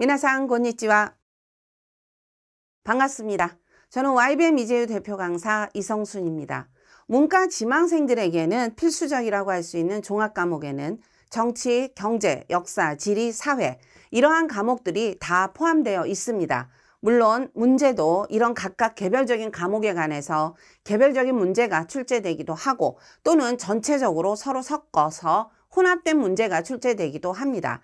미나상 곤니찌와 반갑습니다. 저는 YBM 이재유 대표 강사 이성순입니다. 문과 지망생들에게는 필수적이라고 할 수 있는 종합 과목에는 정치, 경제, 역사, 지리, 사회 이러한 과목들이 다 포함되어 있습니다. 물론 문제도 이런 각각 개별적인 과목에 관해서 개별적인 문제가 출제되기도 하고 또는 전체적으로 서로 섞어서 혼합된 문제가 출제되기도 합니다.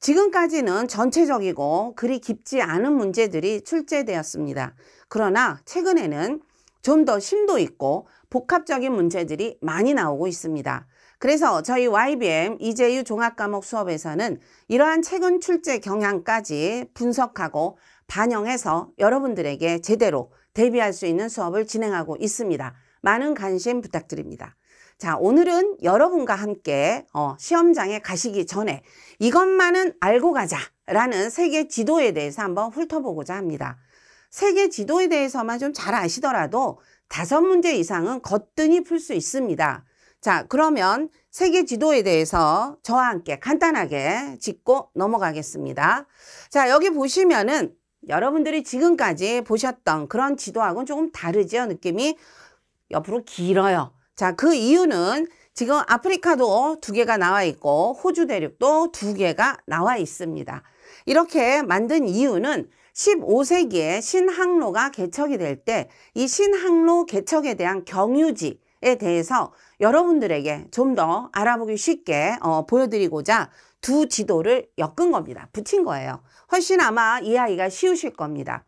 지금까지는 전체적이고 그리 깊지 않은 문제들이 출제되었습니다. 그러나 최근에는 좀 더 심도 있고 복합적인 문제들이 많이 나오고 있습니다. 그래서 저희 YBM 이재유 종합과목 수업에서는 이러한 최근 출제 경향까지 분석하고 반영해서 여러분들에게 제대로 대비할 수 있는 수업을 진행하고 있습니다. 많은 관심 부탁드립니다. 자, 오늘은 여러분과 함께 어, 시험장에 가시기 전에 이것만은 알고 가자라는 세계 지도에 대해서 한번 훑어보고자 합니다. 세계 지도에 대해서만 좀 잘 아시더라도 다섯 문제 이상은 거뜬히 풀 수 있습니다. 자, 그러면 세계 지도에 대해서 저와 함께 간단하게 짚고 넘어가겠습니다. 자, 여기 보시면은 여러분들이 지금까지 보셨던 그런 지도하고는 조금 다르죠, 느낌이? 옆으로 길어요. 자, 그 이유는 지금 아프리카도 두 개가 나와 있고 호주 대륙도 두 개가 나와 있습니다. 이렇게 만든 이유는 15세기에 신항로가 개척이 될 때 이 신항로 개척에 대한 경유지 에 대해서 여러분들에게 좀 더 알아보기 쉽게 어, 보여드리고자 두 지도를 엮은 겁니다. 붙인 거예요. 훨씬 아마 이해하기가 쉬우실 겁니다.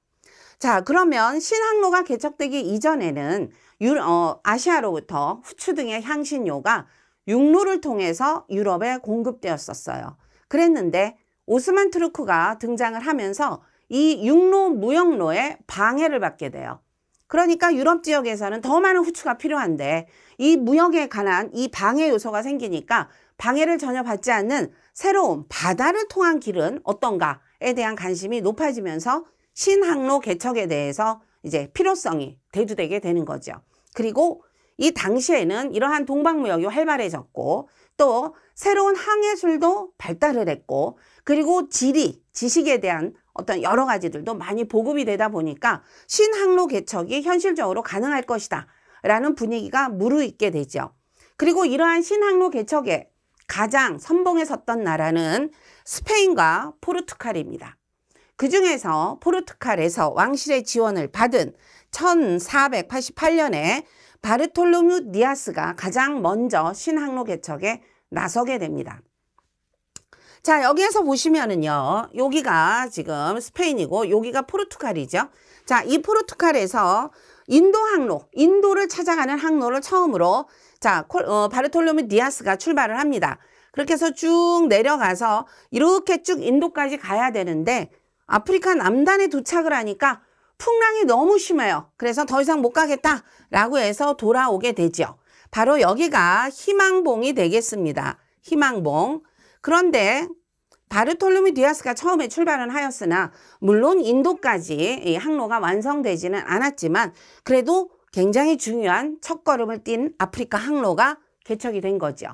자 그러면 신항로가 개척되기 이전에는 유 어, 아시아로부터 후추 등의 향신료가 육로를 통해서 유럽에 공급되었었어요. 그랬는데 오스만 트루크가 등장을 하면서 이 육로 무역로에 방해를 받게 돼요. 그러니까 유럽 지역에서는 더 많은 후추가 필요한데 이 무역에 관한 이 방해 요소가 생기니까 방해를 전혀 받지 않는 새로운 바다를 통한 길은 어떤가에 대한 관심이 높아지면서 신항로 개척에 대해서 이제 필요성이 대두되게 되는 거죠. 그리고 이 당시에는 이러한 동방무역이 활발해졌고 또 새로운 항해술도 발달을 했고 그리고 지리, 지식에 대한 어떤 여러 가지들도 많이 보급이 되다 보니까 신항로 개척이 현실적으로 가능할 것이다 라는 분위기가 무르익게 되죠. 그리고 이러한 신항로 개척에 가장 선봉에 섰던 나라는 스페인과 포르투갈입니다. 그중에서 포르투갈에서 왕실의 지원을 받은 1488년에 바르톨로뮤 니아스가 가장 먼저 신항로 개척에 나서게 됩니다. 자 여기에서 보시면은요 여기가 지금 스페인이고 여기가 포르투갈이죠 자 이 포르투갈에서 인도 항로 인도를 찾아가는 항로를 처음으로 자 어, 바르톨로메 니아스가 출발을 합니다 그렇게 해서 쭉 내려가서 이렇게 쭉 인도까지 가야 되는데 아프리카 남단에 도착을 하니까 풍랑이 너무 심해요. 그래서 더 이상 못 가겠다라고 해서 돌아오게 되죠. 바로 여기가 희망봉이 되겠습니다. 희망봉. 그런데 바르톨로미 디아스가 처음에 출발은 하였으나 물론 인도까지 이 항로가 완성되지는 않았지만 그래도 굉장히 중요한 첫걸음을 띈 아프리카 항로가 개척이 된 거죠.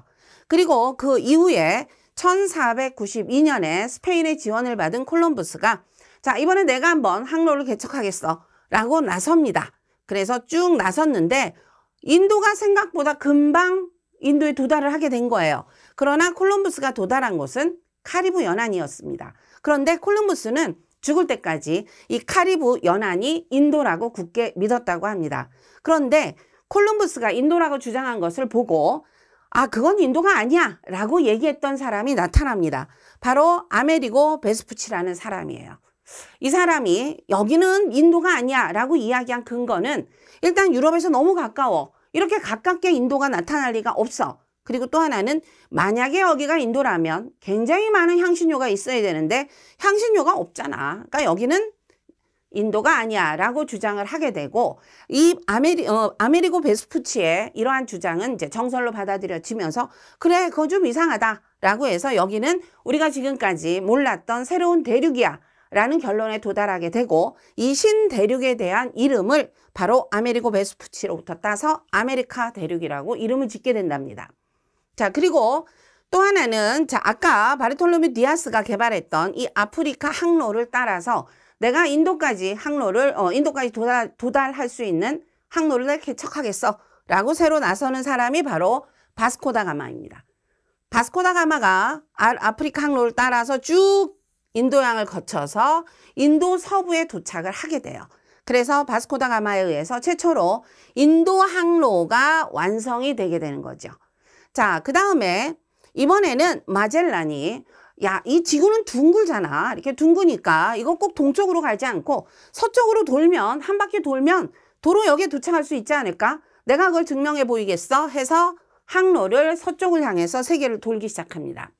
그리고 그 이후에 1492년에 스페인의 지원을 받은 콜럼버스가 자 이번에 내가 한번 항로를 개척하겠어 라고 나섭니다. 그래서 쭉 나섰는데 인도가 생각보다 금방 인도에 도달을 하게 된 거예요. 그러나 콜럼버스가 도달한 곳은 카리브 연안이었습니다. 그런데 콜럼버스는 죽을 때까지 이 카리브 연안이 인도라고 굳게 믿었다고 합니다. 그런데 콜럼버스가 인도라고 주장한 것을 보고 아 그건 인도가 아니야 라고 얘기했던 사람이 나타납니다. 바로 아메리고 베스푸치라는 사람이에요. 이 사람이 여기는 인도가 아니야 라고 이야기한 근거는 일단 유럽에서 너무 가까워 이렇게 가깝게 인도가 나타날 리가 없어 그리고 또 하나는 만약에 여기가 인도라면 굉장히 많은 향신료가 있어야 되는데 향신료가 없잖아 그러니까 여기는 인도가 아니야 라고 주장을 하게 되고 이 아메리, 어, 아메리고 베스푸치의 이러한 주장은 이제 정설로 받아들여지면서 그래 그거 좀 이상하다 라고 해서 여기는 우리가 지금까지 몰랐던 새로운 대륙이야 라는 결론에 도달하게 되고 이 신대륙에 대한 이름을 바로 아메리고 베스푸치로부터 따서 아메리카 대륙이라고 이름을 짓게 된답니다. 자 그리고 또 하나는 자 아까 바르톨로미 디아스가 개발했던 이 아프리카 항로를 따라서 내가 인도까지 항로를 어, 인도까지 도달, 도달할 수 있는 항로를 개척하겠어 라고 새로 나서는 사람이 바로 바스코다 가마입니다. 바스코다 가마가 아, 아프리카 항로를 따라서 쭉 인도양을 거쳐서 인도 서부에 도착을 하게 돼요. 그래서 바스코다 가마에 의해서 최초로 인도 항로가 완성이 되게 되는 거죠. 자, 그 다음에 이번에는 마젤란이 야, 이 지구는 둥글잖아. 이렇게 둥그니까 이거 꼭 동쪽으로 가지 않고 서쪽으로 돌면 한 바퀴 돌면 도로여기에 도착할 수 있지 않을까? 내가 그걸 증명해 보이겠어? 해서 항로를 서쪽을 향해서 세계를 돌기 시작합니다.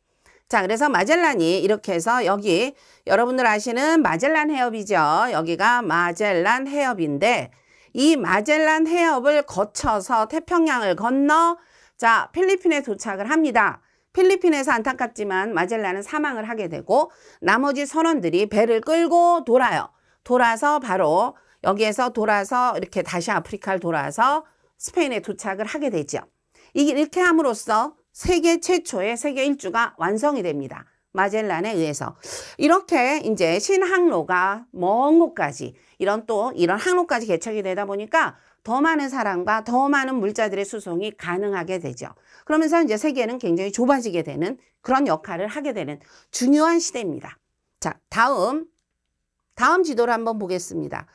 자, 그래서 마젤란이 이렇게 해서 여기 여러분들 아시는 마젤란 해협이죠. 여기가 마젤란 해협인데 이 마젤란 해협을 거쳐서 태평양을 건너 자, 필리핀에 도착을 합니다. 필리핀에서 안타깝지만 마젤라는 사망을 하게 되고 나머지 선원들이 배를 끌고 돌아요. 돌아서 바로 여기에서 돌아서 이렇게 다시 아프리카를 돌아서 스페인에 도착을 하게 되죠. 이렇게 함으로써 세계 최초의 세계 일주가 완성이 됩니다. 마젤란에 의해서 이렇게 이제 신항로가 먼 곳까지 이런 또 이런 항로까지 개척이 되다 보니까 더 많은 사랑과 더 많은 물자들의 수송이 가능하게 되죠. 그러면서 이제 세계는 굉장히 좁아지게 되는 그런 역할을 하게 되는 중요한 시대입니다. 자, 다음. 다음 지도를 한번 보겠습니다.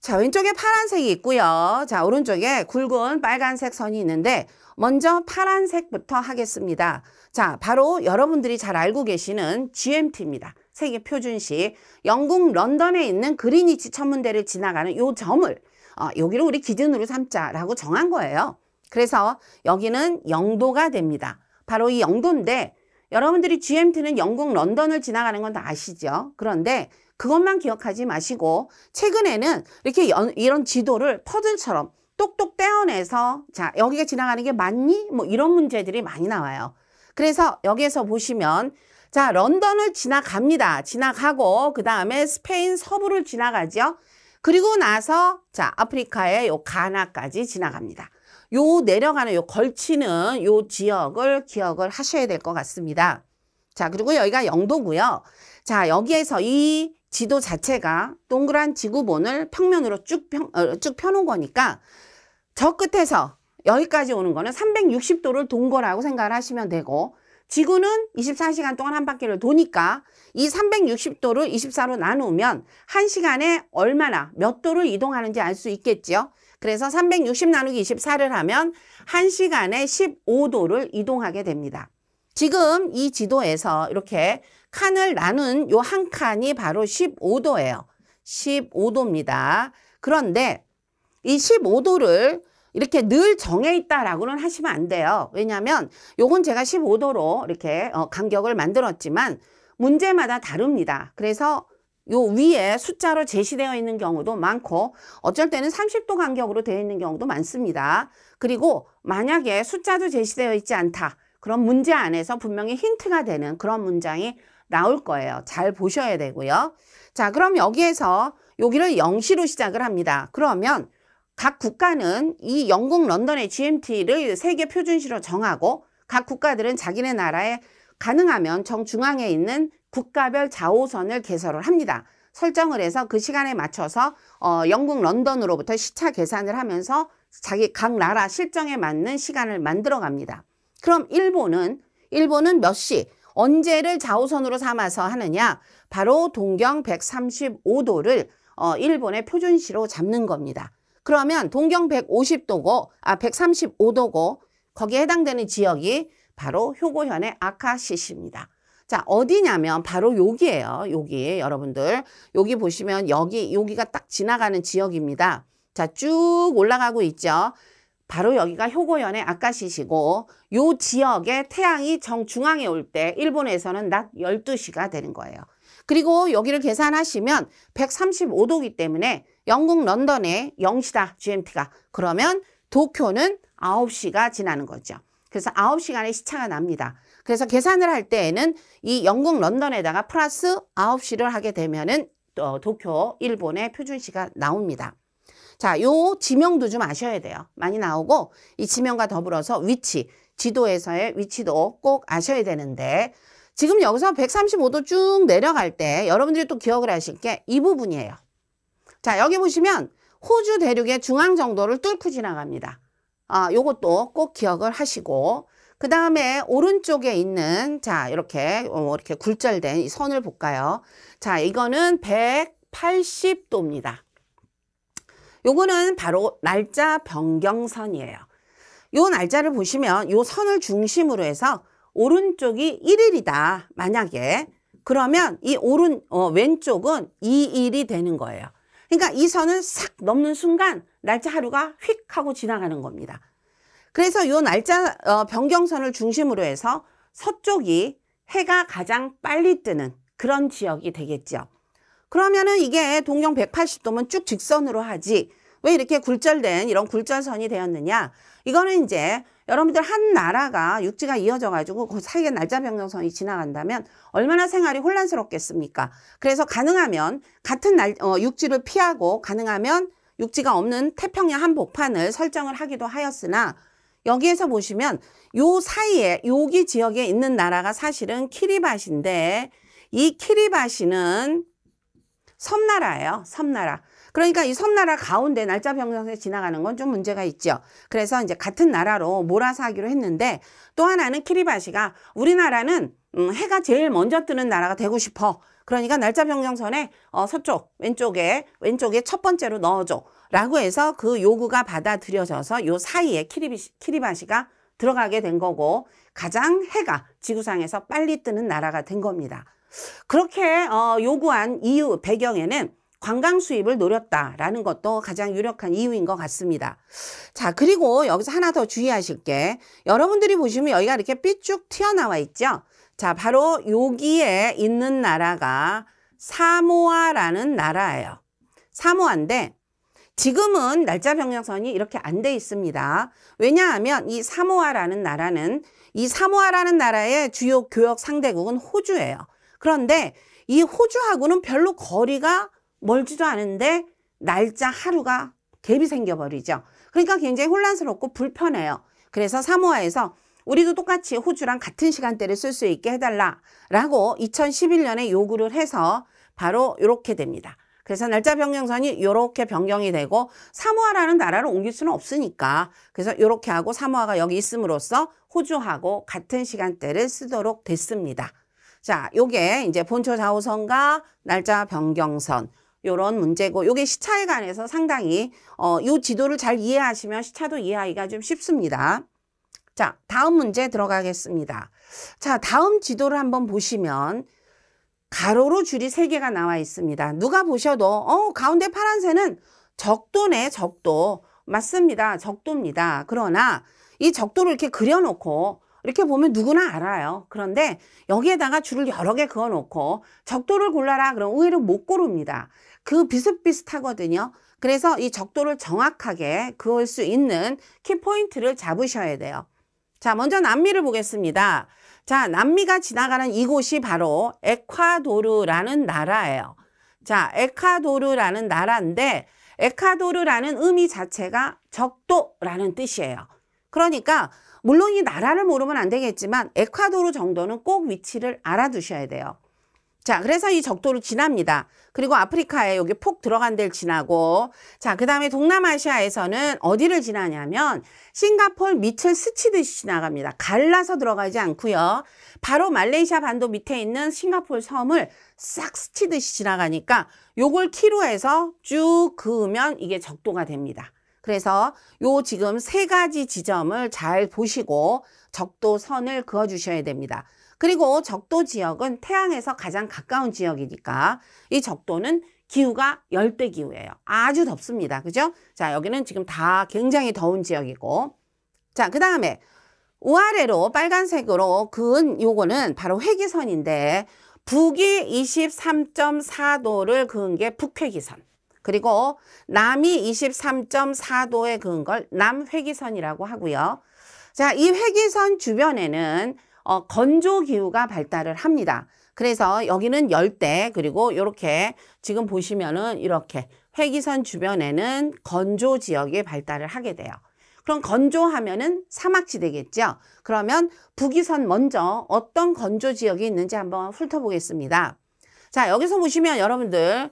자, 왼쪽에 파란색이 있고요. 자, 오른쪽에 굵은 빨간색 선이 있는데 먼저 파란색부터 하겠습니다. 자, 바로 여러분들이 잘 알고 계시는 GMT입니다. 세계 표준시 영국 런던에 있는 그리니치 천문대를 지나가는 요 점을 어, 여기를 우리 기준으로 삼자라고 정한 거예요. 그래서 여기는 영도가 됩니다. 바로 이 영도인데 여러분들이 GMT는 영국 런던을 지나가는 건 다 아시죠? 그런데 그것만 기억하지 마시고 최근에는 이렇게 연, 이런 지도를 퍼즐처럼 똑똑 떼어내서 자 여기가 지나가는 게 맞니? 뭐 이런 문제들이 많이 나와요. 그래서 여기에서 보시면 자 런던을 지나갑니다. 지나가고 그 다음에 스페인 서부를 지나가죠. 그리고 나서 자 아프리카의 요 가나까지 지나갑니다. 요 내려가는 요 걸치는 요 지역을 기억을 하셔야 될 것 같습니다. 자 그리고 여기가 영도고요. 자 여기에서 이 지도 자체가 동그란 지구본을 평면으로 쭉, 펴, 어, 쭉 펴놓은 거니까 저 끝에서 여기까지 오는 거는 360도를 동거라고 생각을 하시면 되고 지구는 24시간 동안 한 바퀴를 도니까 이 360도를 24로 나누면 1시간에 얼마나 몇 도를 이동하는지 알 수있겠죠 그래서 360 나누기 24를 하면 1시간에 15도를 이동하게 됩니다. 지금 이 지도에서 이렇게 칸을 나눈 요 한 칸이 바로 15도예요. 15도입니다. 그런데 이 15도를 이렇게 늘 정해 있다라고는 하시면 안 돼요. 왜냐하면 요건 제가 15도로 이렇게 어, 간격을 만들었지만 문제마다 다릅니다. 그래서 요 위에 숫자로 제시되어 있는 경우도 많고 어쩔 때는 30도 간격으로 되어 있는 경우도 많습니다. 그리고 만약에 숫자도 제시되어 있지 않다. 그런 문제 안에서 분명히 힌트가 되는 그런 문장이 나올 거예요. 잘 보셔야 되고요. 자, 그럼 여기에서 여기를 0시로 시작을 합니다. 그러면 각 국가는 이 영국 런던의 GMT를 세계 표준시로 정하고 각 국가들은 자기네 나라에 가능하면 정중앙에 있는 국가별 자오선을 개설을 합니다. 설정을 해서 그 시간에 맞춰서 어, 영국 런던으로부터 시차 계산을 하면서 자기 각 나라 실정에 맞는 시간을 만들어 갑니다. 그럼 일본은 일본은 몇 시, 언제를 좌우선으로 삼아서 하느냐? 바로 동경 135도를 어, 일본의 표준시로 잡는 겁니다. 그러면 동경 150도고 아 135도고 거기에 해당되는 지역이 바로 효고현의 아카시시입니다. 자 어디냐면 바로 여기예요. 여기 여러분들 여기 보시면 여기 여기가 딱 지나가는 지역입니다. 자 쭉 올라가고 있죠. 바로 여기가 효고현의 아카시시고 요 지역에 태양이 정중앙에 올 때 일본에서는 낮 12시가 되는 거예요. 그리고 여기를 계산하시면 135도기 때문에 영국 런던에 0시다 GMT가 그러면 도쿄는 9시가 지나는 거죠. 그래서 9시간의 시차가 납니다. 그래서 계산을 할 때에는 이 영국 런던에다가 플러스 9시를 하게 되면은 어, 도쿄 일본의 표준시가 나옵니다. 자, 요 지명도 좀 아셔야 돼요. 많이 나오고 이 지명과 더불어서 위치, 지도에서의 위치도 꼭 아셔야 되는데 지금 여기서 135도 쭉 내려갈 때 여러분들이 또 기억을 하실 게 이 부분이에요. 자 여기 보시면 호주 대륙의 중앙 정도를 뚫고 지나갑니다. 아, 요것도 꼭 기억을 하시고 그 다음에 오른쪽에 있는 자 이렇게 어, 이렇게 굴절된 이 선을 볼까요? 자 이거는 180도입니다. 요거는 바로 날짜 변경선이에요. 요 날짜를 보시면 요 선을 중심으로 해서 오른쪽이 1일이다 만약에 그러면 이 오른 어, 왼쪽은 2일이 되는 거예요. 그러니까 이 선을 싹 넘는 순간 날짜 하루가 휙 하고 지나가는 겁니다. 그래서 이 날짜 어, 변경선을 중심으로 해서 서쪽이 해가 가장 빨리 뜨는 그런 지역이 되겠죠. 그러면은 이게 동경 180도면 쭉 직선으로 하지 왜 이렇게 굴절된 이런 굴절선이 되었느냐 이거는 이제 여러분들 한 나라가 육지가 이어져 가지고 그 사이에 날짜 변경선이 지나간다면 얼마나 생활이 혼란스럽겠습니까? 그래서 가능하면 같은 날 어, 육지를 피하고 가능하면 육지가 없는 태평양 한복판을 설정을 하기도 하였으나 여기에서 보시면 요 사이에 요기 지역에 있는 나라가 사실은 키리바시인데 이 키리바시는 섬나라예요. 섬나라. 그러니까 이 섬나라 가운데 날짜 변경선에 지나가는 건 좀 문제가 있죠. 그래서 이제 같은 나라로 몰아서 하기로 했는데 또 하나는 키리바시가 우리나라는 음, 해가 제일 먼저 뜨는 나라가 되고 싶어. 그러니까 날짜 변경선에 어, 서쪽 왼쪽에 왼쪽에 첫 번째로 넣어줘 라고 해서 그 요구가 받아들여져서 요 사이에 키리비시, 키리바시가 들어가게 된 거고 가장 해가 지구상에서 빨리 뜨는 나라가 된 겁니다. 그렇게 어, 요구한 이유 배경에는 관광 수입을 노렸다라는 것도 가장 유력한 이유인 것 같습니다. 자, 그리고 여기서 하나 더 주의하실 게 여러분들이 보시면 여기가 이렇게 삐쭉 튀어나와 있죠? 자, 바로 여기에 있는 나라가 사모아라는 나라예요. 사모아인데 지금은 날짜 변경선이 이렇게 안 돼 있습니다. 왜냐하면 이 사모아라는 나라는 이 사모아라는 나라의 주요 교역 상대국은 호주예요. 그런데 이 호주하고는 별로 거리가 멀지도 않은데 날짜 하루가 갭이 생겨버리죠. 그러니까 굉장히 혼란스럽고 불편해요. 그래서 사모아에서 우리도 똑같이 호주랑 같은 시간대를 쓸 수 있게 해달라라고 2011년에 요구를 해서 바로 이렇게 됩니다. 그래서 날짜 변경선이 이렇게 변경이 되고 사모아라는 나라를 옮길 수는 없으니까 그래서 이렇게 하고 사모아가 여기 있음으로써 호주하고 같은 시간대를 쓰도록 됐습니다. 자, 요게 이제 본초 좌우선과 날짜 변경선 요런 문제고 요게 시차에 관해서 상당히 어, 요 지도를 잘 이해하시면 시차도 이해하기가 좀 쉽습니다. 자, 다음 문제 들어가겠습니다. 자, 다음 지도를 한번 보시면 가로로 줄이 세개가 나와 있습니다. 누가 보셔도 어, 가운데 파란색은 적도네, 적도. 맞습니다. 적도입니다. 그러나 이 적도를 이렇게 그려놓고 이렇게 보면 누구나 알아요. 그런데 여기에다가 줄을 여러 개 그어놓고 적도를 골라라 그럼 의외로 못 고릅니다. 그 비슷비슷하거든요. 그래서 이 적도를 정확하게 그을 수 있는 키포인트를 잡으셔야 돼요. 자, 먼저 남미를 보겠습니다. 자, 남미가 지나가는 이곳이 바로 에콰도르라는 나라예요. 자, 에콰도르라는 나라인데 에콰도르라는 의미 자체가 적도라는 뜻이에요. 그러니까 물론 이 나라를 모르면 안 되겠지만 에콰도르 정도는 꼭 위치를 알아두셔야 돼요. 자, 그래서 이 적도를 지납니다. 그리고 아프리카에 여기 폭 들어간 데를 지나고 자, 그 다음에 동남아시아에서는 어디를 지나냐면 싱가폴 밑을 스치듯이 지나갑니다. 갈라서 들어가지 않고요. 바로 말레이시아 반도 밑에 있는 싱가폴 섬을 싹 스치듯이 지나가니까 요걸 키로 에서쭉 그으면 이게 적도가 됩니다. 그래서 요 지금 세 가지 지점을 잘 보시고 적도선을 그어주셔야 됩니다. 그리고 적도 지역은 태양에서 가장 가까운 지역이니까 이 적도는 기후가 열대 기후예요. 아주 덥습니다. 그죠? 자, 여기는 지금 다 굉장히 더운 지역이고. 자, 그 다음에 우아래로 빨간색으로 그은 요거는 바로 회기선인데 북이 23.4도를 그은 게 북회기선. 그리고 남이 23.4도에 그은 걸 남회기선이라고 하고요. 자, 이 회기선 주변에는 어, 건조 기후가 발달을 합니다. 그래서 여기는 열대 그리고 이렇게 지금 보시면은 이렇게 회기선 주변에는 건조 지역이 발달을 하게 돼요. 그럼 건조하면은 사막지되겠죠 그러면 북위선 먼저 어떤 건조 지역이 있는지 한번 훑어보겠습니다. 자 여기서 보시면 여러분들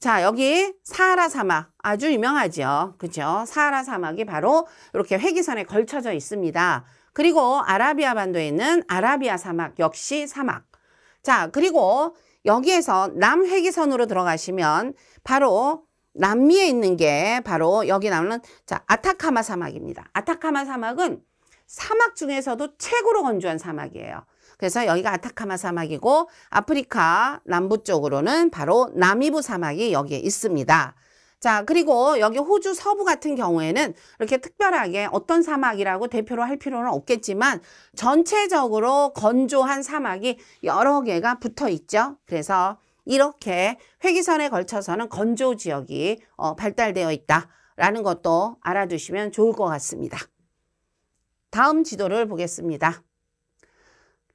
자 여기 사하라 사막 아주 유명하죠. 그죠 렇 사하라 사막이 바로 이렇게 회기선에 걸쳐져 있습니다. 그리고 아라비아 반도에 있는 아라비아 사막 역시 사막. 자, 그리고 여기에서 남회기선으로 들어가시면 바로 남미에 있는 게 바로 여기 나오는 자 아타카마 사막입니다. 아타카마 사막은 사막 중에서도 최고로 건조한 사막이에요. 그래서 여기가 아타카마 사막이고 아프리카 남부 쪽으로는 바로 남이부 사막이 여기에 있습니다. 자, 그리고 여기 호주 서부 같은 경우에는 이렇게 특별하게 어떤 사막이라고 대표로 할 필요는 없겠지만 전체적으로 건조한 사막이 여러 개가 붙어 있죠. 그래서 이렇게 회기선에 걸쳐서는 건조 지역이 어, 발달되어 있다라는 것도 알아두시면 좋을 것 같습니다. 다음 지도를 보겠습니다.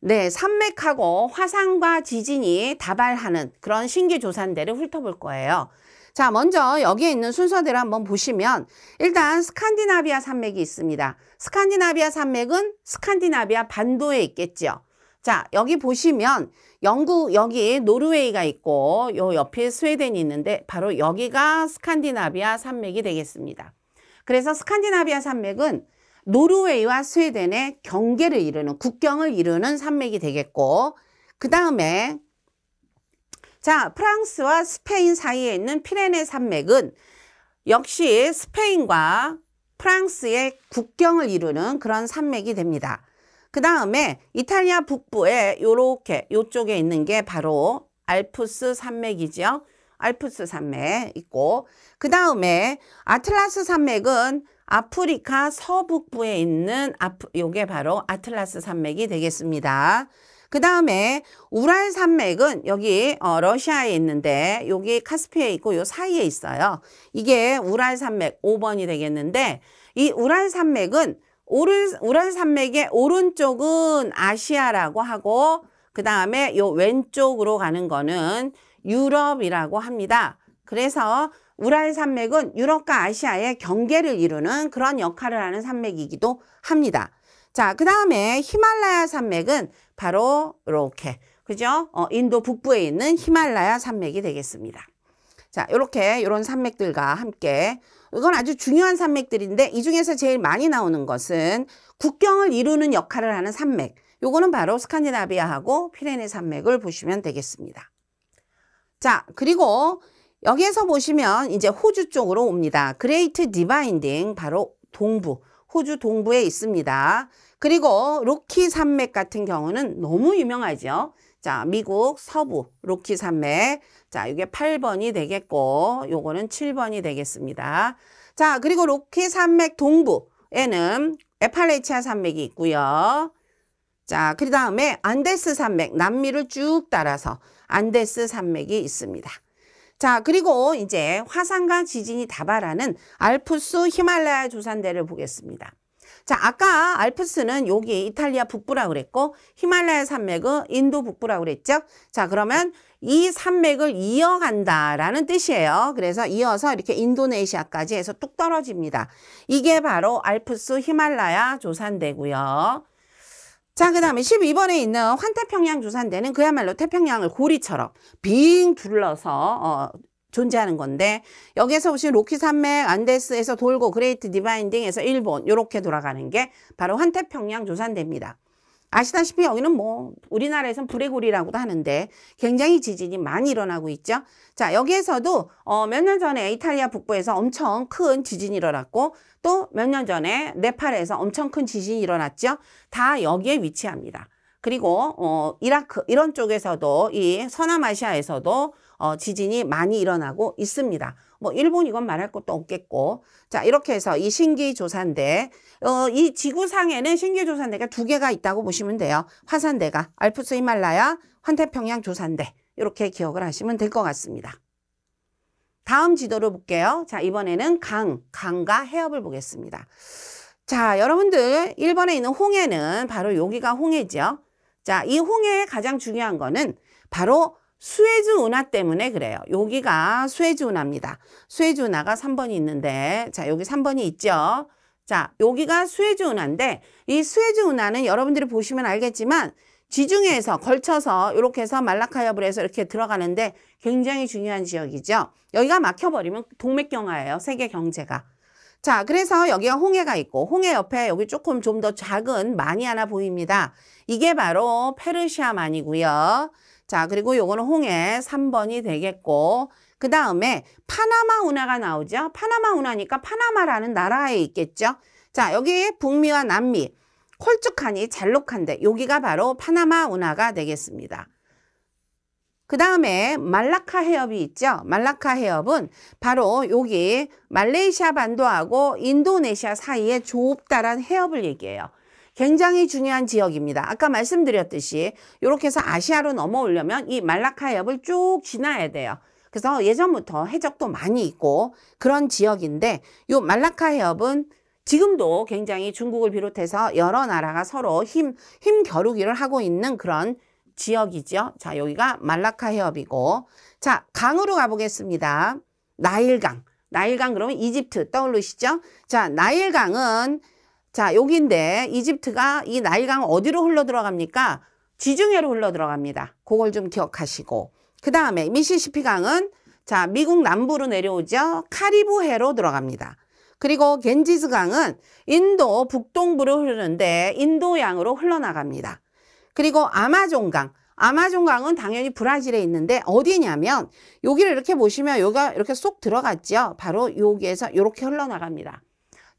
네, 산맥하고 화산과 지진이 다발하는 그런 신기조산대를 훑어볼 거예요. 자, 먼저 여기에 있는 순서대로 한번 보시면 일단 스칸디나비아 산맥이 있습니다. 스칸디나비아 산맥은 스칸디나비아 반도에 있겠죠. 자, 여기 보시면 영국 여기 노르웨이가 있고 요 옆에 스웨덴이 있는데 바로 여기가 스칸디나비아 산맥이 되겠습니다. 그래서 스칸디나비아 산맥은 노르웨이와 스웨덴의 경계를 이루는 국경을 이루는 산맥이 되겠고 그 다음에 자, 프랑스와 스페인 사이에 있는 피레네 산맥은 역시 스페인과 프랑스의 국경을 이루는 그런 산맥이 됩니다. 그 다음에 이탈리아 북부에 요렇게 요쪽에 있는 게 바로 알프스 산맥이죠. 알프스 산맥 있고 그 다음에 아틀라스 산맥은 아프리카 서북부에 있는 아프, 요게 바로 아틀라스 산맥이 되겠습니다. 그 다음에 우랄 산맥은 여기 어, 러시아에 있는데 여기 카스피에 있고 요 사이에 있어요. 이게 우랄 산맥 5번이 되겠는데 이 우랄 산맥은 오른, 우랄 산맥의 오른쪽은 아시아라고 하고 그 다음에 요 왼쪽으로 가는 거는 유럽이라고 합니다. 그래서 우랄 산맥은 유럽과 아시아의 경계를 이루는 그런 역할을 하는 산맥이기도 합니다. 자, 그 다음에 히말라야 산맥은 바로 이렇게 그죠? 어, 인도 북부에 있는 히말라야 산맥이 되겠습니다. 자, 이렇게 이런 산맥들과 함께 이건 아주 중요한 산맥들인데 이 중에서 제일 많이 나오는 것은 국경을 이루는 역할을 하는 산맥. 요거는 바로 스칸디나비아하고 피레네 산맥을 보시면 되겠습니다. 자, 그리고 여기에서 보시면 이제 호주 쪽으로 옵니다. 그레이트 디바인딩 바로 동부, 호주 동부에 있습니다. 그리고 로키 산맥 같은 경우는 너무 유명하죠. 자, 미국 서부 로키 산맥. 자, 이게 8번이 되겠고 요거는 7번이 되겠습니다. 자, 그리고 로키 산맥 동부에는 에팔레치아 산맥이 있고요. 자, 그 다음에 안데스 산맥, 남미를 쭉 따라서 안데스 산맥이 있습니다. 자, 그리고 이제 화산과 지진이 다발하는 알프스 히말라야 조산대를 보겠습니다. 자, 아까 알프스는 여기 이탈리아 북부라고 그랬고 히말라야 산맥은 인도 북부라고 그랬죠. 자, 그러면 이 산맥을 이어간다라는 뜻이에요. 그래서 이어서 이렇게 인도네시아까지 해서 뚝 떨어집니다. 이게 바로 알프스 히말라야 조산대고요. 자, 그 다음에 12번에 있는 환태평양 조산대는 그야말로 태평양을 고리처럼 빙 둘러서 어, 존재하는 건데 여기에서 보시면 로키 산맥 안데스에서 돌고 그레이트 디바인딩에서 일본 이렇게 돌아가는 게 바로 환태평양 조산대입니다. 아시다시피 여기는 뭐 우리나라에선 불레굴이라고도 하는데 굉장히 지진이 많이 일어나고 있죠. 자 여기에서도 어, 몇 년 전에 이탈리아 북부에서 엄청 큰 지진이 일어났고 또 몇 년 전에 네팔에서 엄청 큰 지진이 일어났죠. 다 여기에 위치합니다. 그리고 어, 이라크 이런 쪽에서도 이 서남아시아에서도 어, 지진이 많이 일어나고 있습니다. 뭐 일본 이건 말할 것도 없겠고 자 이렇게 해서 이 신기조산대 어, 이 지구상에는 신기조산대가 두 개가 있다고 보시면 돼요. 화산대가 알프스 히말라야 환태평양 조산대 이렇게 기억을 하시면 될 것 같습니다. 다음 지도를 볼게요. 자 이번에는 강, 강과 해협을 보겠습니다. 자 여러분들 1번에 있는 홍해는 바로 여기가 홍해죠. 자, 이 홍해의 가장 중요한 거는 바로 수에즈 운하 때문에 그래요. 여기가 수에즈 운하입니다. 수에즈 운하가 3번이 있는데 자, 여기 3번이 있죠. 자, 여기가 수에즈 운하인데 이 수에즈 운하는 여러분들이 보시면 알겠지만 지중해에서 걸쳐서 이렇게 해서 말라카협을 해서 이렇게 들어가는데 굉장히 중요한 지역이죠. 여기가 막혀버리면 동맥경화예요. 세계 경제가. 자, 그래서 여기가 홍해가 있고 홍해 옆에 여기 조금 좀 더 작은 만이 하나 보입니다. 이게 바로 페르시아 만이고요. 자, 그리고 요거는 홍해 3번이 되겠고 그 다음에 파나마 운하가 나오죠. 파나마 운하니까 파나마라는 나라에 있겠죠. 자, 여기 북미와 남미 콜쭉하니 잘록한데 여기가 바로 파나마 운하가 되겠습니다. 그 다음에 말라카 해협이 있죠. 말라카 해협은 바로 여기 말레이시아 반도하고 인도네시아 사이에 좁다란 해협을 얘기해요. 굉장히 중요한 지역입니다. 아까 말씀드렸듯이 이렇게 해서 아시아로 넘어오려면 이 말라카 해협을 쭉 지나야 돼요. 그래서 예전부터 해적도 많이 있고 그런 지역인데 이 말라카 해협은 지금도 굉장히 중국을 비롯해서 여러 나라가 서로 힘, 힘 겨루기를 하고 있는 그런 지역이죠. 자, 여기가 말라카 해협이고. 자, 강으로 가보겠습니다. 나일강. 나일강 그러면 이집트 떠오르시죠? 자, 나일강은 자, 여기인데 이집트가 이 나일강 어디로 흘러 들어갑니까? 지중해로 흘러 들어갑니다. 그걸 좀 기억하시고. 그 다음에 미시시피 강은 자, 미국 남부로 내려오죠. 카리브해로 들어갑니다. 그리고 겐지스 강은 인도 북동부로 흐르는데 인도양으로 흘러나갑니다. 그리고 아마존강. 아마존강은 당연히 브라질에 있는데 어디냐면 여기를 이렇게 보시면 여기가 이렇게 쏙 들어갔죠. 바로 여기에서 이렇게 흘러나갑니다.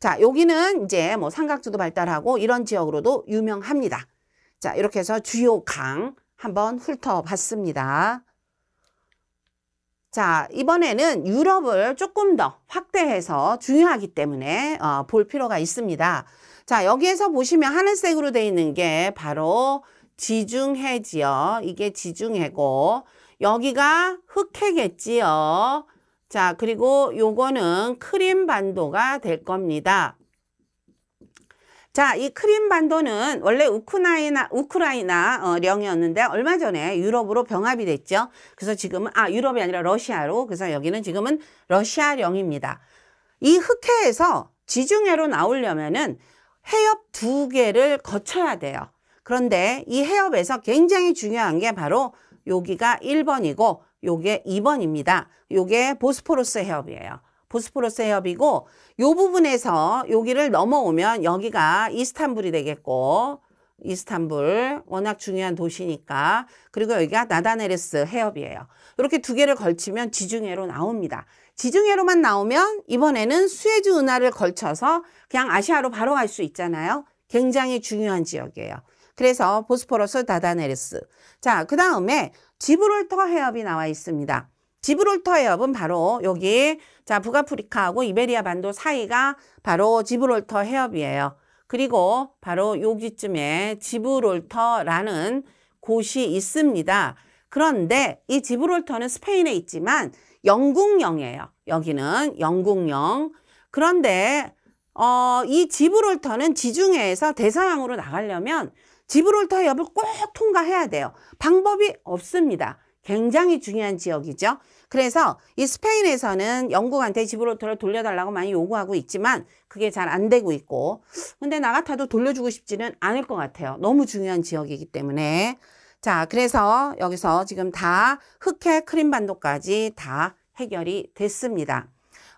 자, 여기는 이제 뭐삼각주도 발달하고 이런 지역으로도 유명합니다. 자, 이렇게 해서 주요 강 한번 훑어봤습니다. 자, 이번에는 유럽을 조금 더 확대해서 중요하기 때문에 어, 볼 필요가 있습니다. 자, 여기에서 보시면 하늘색으로 되어 있는 게 바로 지중해지요. 이게 지중해고 여기가 흑해겠지요. 자, 그리고 요거는 크림반도가 될 겁니다. 자, 이 크림반도는 원래 우크라이나, 우크라이나 어, 령이었는데 얼마 전에 유럽으로 병합이 됐죠. 그래서 지금은, 아, 유럽이 아니라 러시아로. 그래서 여기는 지금은 러시아령입니다. 이 흑해에서 지중해로 나오려면은 해협 두 개를 거쳐야 돼요. 그런데 이 해협에서 굉장히 중요한 게 바로 여기가 1번이고 요게 2번입니다. 요게 보스포러스 해협이에요. 보스포러스 해협이고 요 부분에서 여기를 넘어오면 여기가 이스탄불이 되겠고 이스탄불 워낙 중요한 도시니까 그리고 여기가 나다네레스 해협이에요. 이렇게 두 개를 걸치면 지중해로 나옵니다. 지중해로만 나오면 이번에는 수에즈 운하를 걸쳐서 그냥 아시아로 바로 갈 수 있잖아요. 굉장히 중요한 지역이에요. 그래서 보스포러스 다다네르스. 자, 그 다음에 지브롤터 해협이 나와 있습니다. 지브롤터 해협은 바로 여기 자 북아프리카하고 이베리아 반도 사이가 바로 지브롤터 해협이에요. 그리고 바로 여기쯤에 지브롤터라는 곳이 있습니다. 그런데 이 지브롤터는 스페인에 있지만 영국령이에요. 여기는 영국령. 그런데 어, 이 지브롤터는 지중해에서 대서양으로 나가려면 지브롤터 협을 꼭 통과해야 돼요. 방법이 없습니다. 굉장히 중요한 지역이죠. 그래서 이 스페인에서는 영국한테 지브롤터를 돌려달라고 많이 요구하고 있지만 그게 잘 안 되고 있고 근데 나 같아도 돌려주고 싶지는 않을 것 같아요. 너무 중요한 지역이기 때문에 자 그래서 여기서 지금 다 흑해 크림반도까지 다 해결이 됐습니다.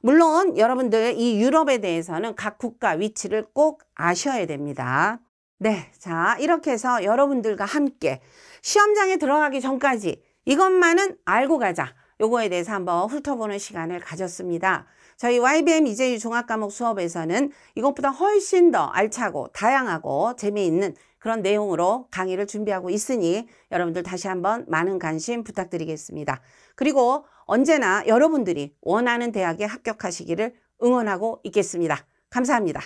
물론 여러분들 이 유럽에 대해서는 각 국가 위치를 꼭 아셔야 됩니다. 네. 자, 이렇게 해서 여러분들과 함께 시험장에 들어가기 전까지 이것만은 알고 가자. 요거에 대해서 한번 훑어보는 시간을 가졌습니다. 저희 YBM 이재유 종합과목 수업에서는 이것보다 훨씬 더 알차고 다양하고 재미있는 그런 내용으로 강의를 준비하고 있으니 여러분들 다시 한번 많은 관심 부탁드리겠습니다. 그리고 언제나 여러분들이 원하는 대학에 합격하시기를 응원하고 있겠습니다. 감사합니다.